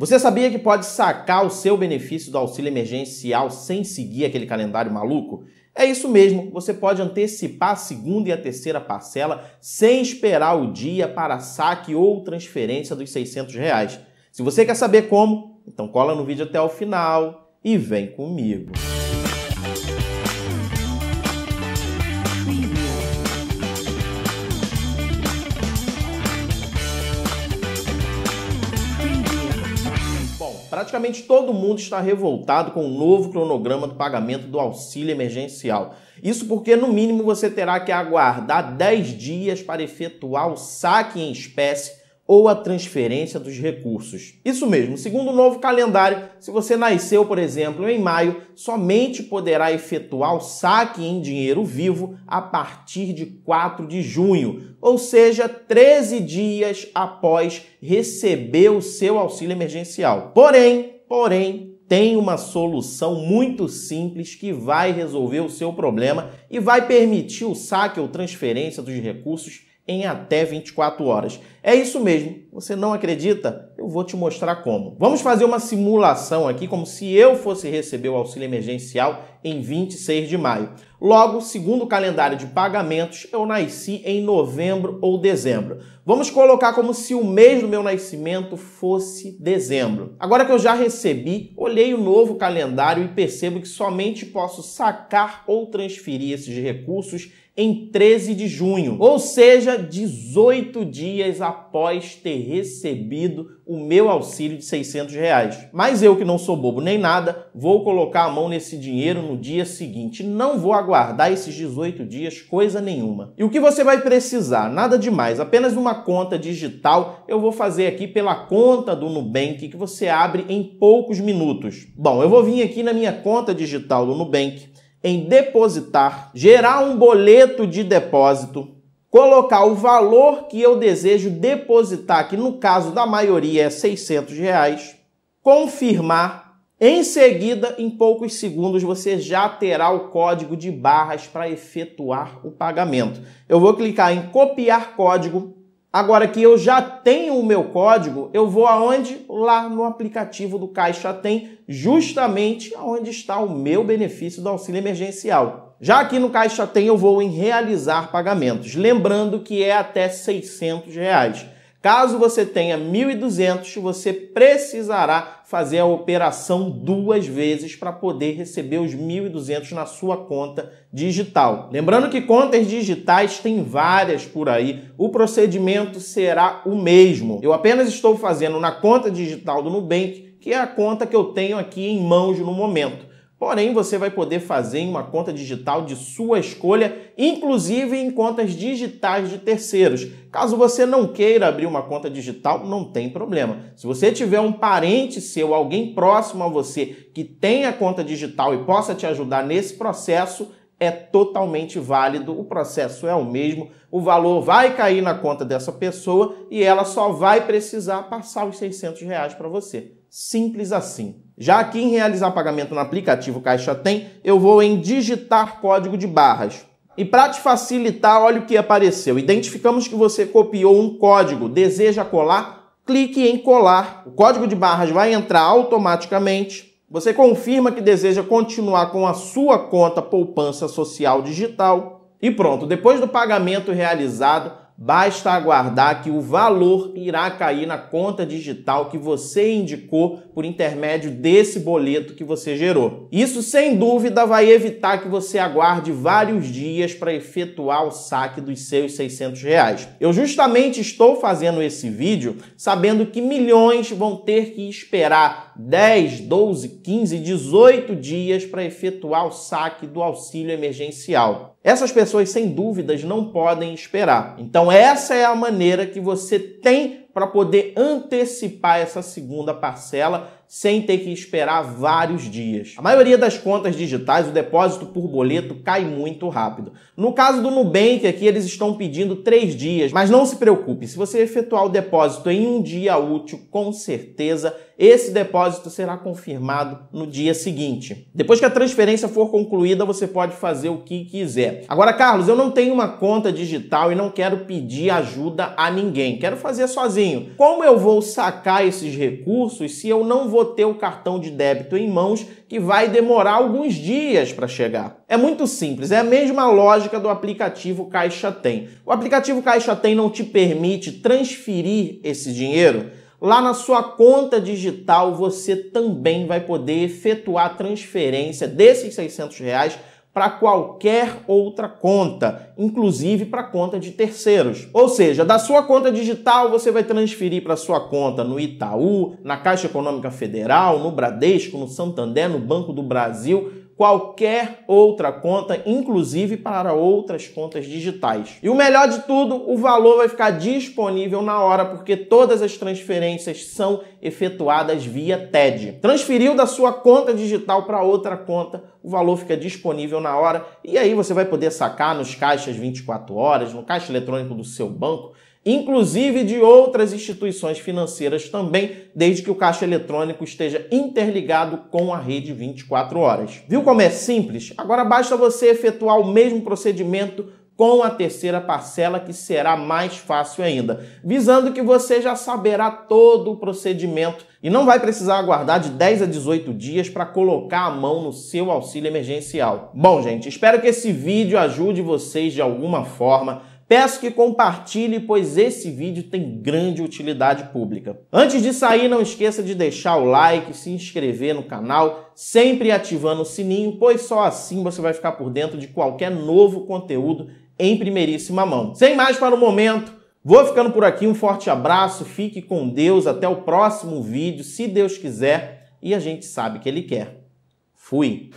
Você sabia que pode sacar o seu benefício do auxílio emergencial sem seguir aquele calendário maluco? É isso mesmo, você pode antecipar a segunda e a terceira parcela sem esperar o dia para saque ou transferência dos 600 reais. Se você quer saber como, então cola no vídeo até o final e vem comigo. Praticamente todo mundo está revoltado com o novo cronograma do pagamento do auxílio emergencial. Isso porque, no mínimo, você terá que aguardar 10 dias para efetuar o saque em espécie ou a transferência dos recursos. Isso mesmo, segundo o novo calendário, se você nasceu, por exemplo, em maio, somente poderá efetuar o saque em dinheiro vivo a partir de 4 de junho, ou seja, 13 dias após receber o seu auxílio emergencial. Porém, porém, tem uma solução muito simples que vai resolver o seu problema e vai permitir o saque ou transferência dos recursos em até 24 horas. É isso mesmo. Você não acredita? Eu vou te mostrar como. Vamos fazer uma simulação aqui como se eu fosse receber o auxílio emergencial em 26 de maio. Logo, segundo o calendário de pagamentos, eu nasci em novembro ou dezembro. Vamos colocar como se o mês do meu nascimento fosse dezembro. Agora que eu já recebi, olhei o novo calendário e percebo que somente posso sacar ou transferir esses recursos em 13 de junho, ou seja, 18 dias após ter recebido o meu auxílio de 600 reais. Mas eu que não sou bobo nem nada, vou colocar a mão nesse dinheiro no dia seguinte. Não vou aguardar esses 18 dias, coisa nenhuma. E o que você vai precisar? Nada demais, apenas uma conta digital. Eu vou fazer aqui pela conta do Nubank que você abre em poucos minutos. Bom, eu vou vir aqui na minha conta digital do Nubank em depositar, gerar um boleto de depósito colocar o valor que eu desejo depositar, que no caso da maioria é 600 reais, confirmar, em seguida, em poucos segundos, você já terá o código de barras para efetuar o pagamento. Eu vou clicar em copiar código. Agora que eu já tenho o meu código, eu vou aonde? Lá no aplicativo do Caixa Tem, justamente aonde está o meu benefício do auxílio emergencial. Já aqui no Caixa Tem eu vou em realizar pagamentos, lembrando que é até 600 reais. Caso você tenha 1.200, você precisará fazer a operação duas vezes para poder receber os 1.200 na sua conta digital. Lembrando que contas digitais tem várias por aí, o procedimento será o mesmo. Eu apenas estou fazendo na conta digital do Nubank, que é a conta que eu tenho aqui em mãos no momento. Porém, você vai poder fazer em uma conta digital de sua escolha, inclusive em contas digitais de terceiros. Caso você não queira abrir uma conta digital, não tem problema. Se você tiver um parente seu, alguém próximo a você que tenha conta digital e possa te ajudar nesse processo, é totalmente válido, o processo é o mesmo, o valor vai cair na conta dessa pessoa e ela só vai precisar passar os 600 reais para você. Simples assim. Já aqui em realizar pagamento no aplicativo Caixa Tem, eu vou em digitar código de barras. E para te facilitar, olha o que apareceu. Identificamos que você copiou um código, deseja colar? Clique em colar. O código de barras vai entrar automaticamente. Você confirma que deseja continuar com a sua conta poupança social digital. E pronto, depois do pagamento realizado, Basta aguardar que o valor irá cair na conta digital que você indicou por intermédio desse boleto que você gerou. Isso, sem dúvida, vai evitar que você aguarde vários dias para efetuar o saque dos seus 600 reais. Eu justamente estou fazendo esse vídeo sabendo que milhões vão ter que esperar 10, 12, 15, 18 dias para efetuar o saque do auxílio emergencial. Essas pessoas, sem dúvidas, não podem esperar. Então, essa é a maneira que você tem para poder antecipar essa segunda parcela sem ter que esperar vários dias. A maioria das contas digitais, o depósito por boleto cai muito rápido. No caso do Nubank, aqui eles estão pedindo três dias, mas não se preocupe, se você efetuar o depósito em um dia útil, com certeza esse depósito será confirmado no dia seguinte. Depois que a transferência for concluída, você pode fazer o que quiser. Agora, Carlos, eu não tenho uma conta digital e não quero pedir ajuda a ninguém, quero fazer sozinho. Como eu vou sacar esses recursos se eu não vou ter o cartão de débito em mãos que vai demorar alguns dias para chegar. É muito simples, é a mesma lógica do aplicativo Caixa Tem. O aplicativo Caixa Tem não te permite transferir esse dinheiro Lá na sua conta digital você também vai poder efetuar transferência desses 600 reais para qualquer outra conta, inclusive para conta de terceiros. Ou seja, da sua conta digital você vai transferir para sua conta no Itaú, na Caixa Econômica Federal, no Bradesco, no Santander, no Banco do Brasil qualquer outra conta, inclusive para outras contas digitais. E o melhor de tudo, o valor vai ficar disponível na hora, porque todas as transferências são efetuadas via TED. Transferiu da sua conta digital para outra conta, o valor fica disponível na hora e aí você vai poder sacar nos caixas 24 horas, no caixa eletrônico do seu banco inclusive de outras instituições financeiras também, desde que o caixa eletrônico esteja interligado com a rede 24 horas. Viu como é simples? Agora basta você efetuar o mesmo procedimento com a terceira parcela, que será mais fácil ainda, visando que você já saberá todo o procedimento e não vai precisar aguardar de 10 a 18 dias para colocar a mão no seu auxílio emergencial. Bom, gente, espero que esse vídeo ajude vocês de alguma forma. Peço que compartilhe, pois esse vídeo tem grande utilidade pública. Antes de sair, não esqueça de deixar o like, se inscrever no canal, sempre ativando o sininho, pois só assim você vai ficar por dentro de qualquer novo conteúdo em primeiríssima mão. Sem mais para o momento, vou ficando por aqui. Um forte abraço, fique com Deus, até o próximo vídeo, se Deus quiser, e a gente sabe que Ele quer. Fui!